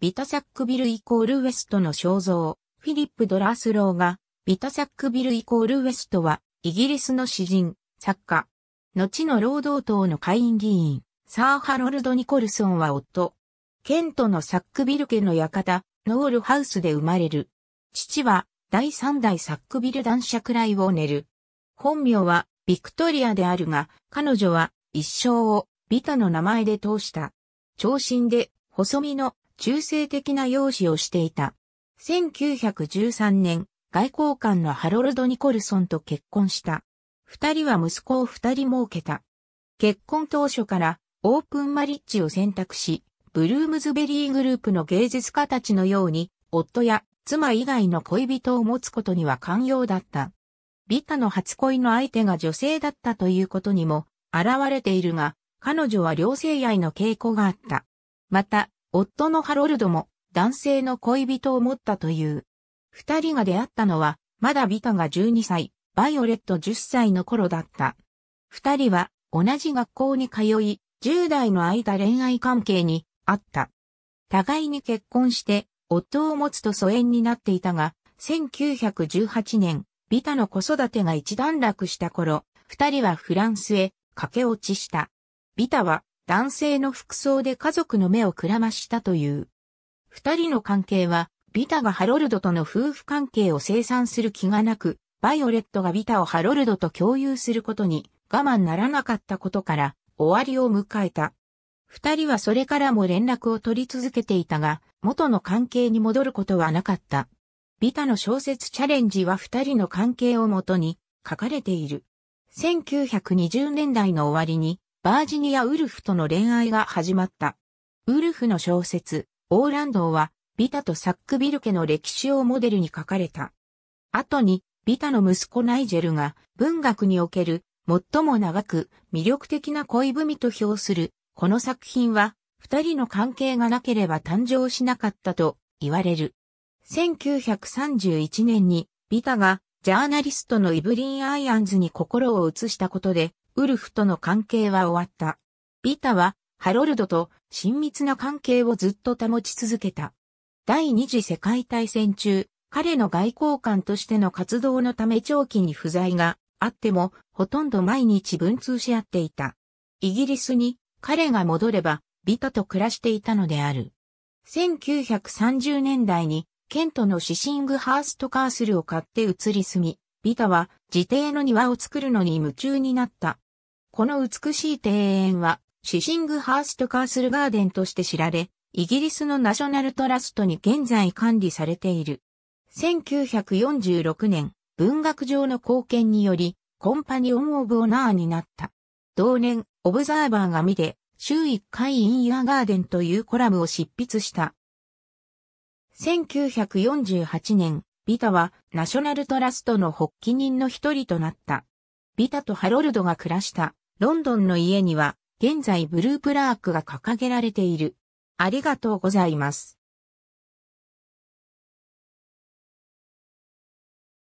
ビタサックビルイコールウエストの肖像、フィリップ・ドラースローが、ビタサックビルイコールウエストは、イギリスの詩人、作家、後の労働党の会員議員、サー・ハロルド・ニコルソンは夫、ケントのサックビル家の館、ノールハウスで生まれる。父は、第三代サックビル男爵来を寝る。本名は、ビクトリアであるが、彼女は、一生を、ビタの名前で通した。長身で、細身の、中性的な容姿をしていた。1913年、外交官のハロルド・ニコルソンと結婚した。二人は息子を二人設けた。結婚当初からオープンマリッジを選択し、ブルームズベリーグループの芸術家たちのように、夫や妻以外の恋人を持つことには寛容だった。ビタの初恋の相手が女性だったということにも現れているが、彼女は両性愛の傾向があった。また、夫のハロルドも男性の恋人を持ったという。二人が出会ったのは、まだビタが12歳、バイオレット10歳の頃だった。二人は同じ学校に通い、10代の間恋愛関係にあった。互いに結婚して、夫を持つと疎遠になっていたが、1918年、ビタの子育てが一段落した頃、二人はフランスへ駆け落ちした。ビタは男性の服装で家族の目をくらましたという。二人の関係は、ビタがハロルドとの夫婦関係を清算する気がなく、バイオレットがビタをハロルドと共有することに我慢ならなかったことから終わりを迎えた。二人はそれからも連絡を取り続けていたが、元の関係に戻ることはなかった。ビタの小説チャレンジは二人の関係をもとに書かれている。1920年代の終わりにバージニア・ウルフとの恋愛が始まった。ウルフの小説、オーランドは、ビタとサックビル家の歴史をモデルに書かれた。後に、ビタの息子ナイジェルが文学における最も長く魅力的な恋文と評する、この作品は、二人の関係がなければ誕生しなかったと言われる。1931年に、ビタがジャーナリストのイブリン・アイアンズに心を移したことで、ウルフとの関係は終わった。ビタは、ハロルドと親密な関係をずっと保ち続けた。第二次世界大戦中、彼の外交官としての活動のため長期に不在があっても、ほとんど毎日文通し合っていた。イギリスに彼が戻れば、ビタと暮らしていたのである。1930年代に、ケントのシシングハーストカースルを買って移り住み、ビタは自邸の庭を作るのに夢中になった。この美しい庭園は、シシングハーストカースルガーデンとして知られ、イギリスのナショナルトラストに現在管理されている。1946年、文学上の貢献により、コンパニオン・オブ・オナーになった。同年、オブザーバーが見て、週1回イン・イア・ガーデンというコラムを執筆した。1948年、ビタはナショナルトラストの発起人の一人となった。ビタとハロルドが暮らしたロンドンの家には、現在ブループラークが掲げられている。ありがとうございます。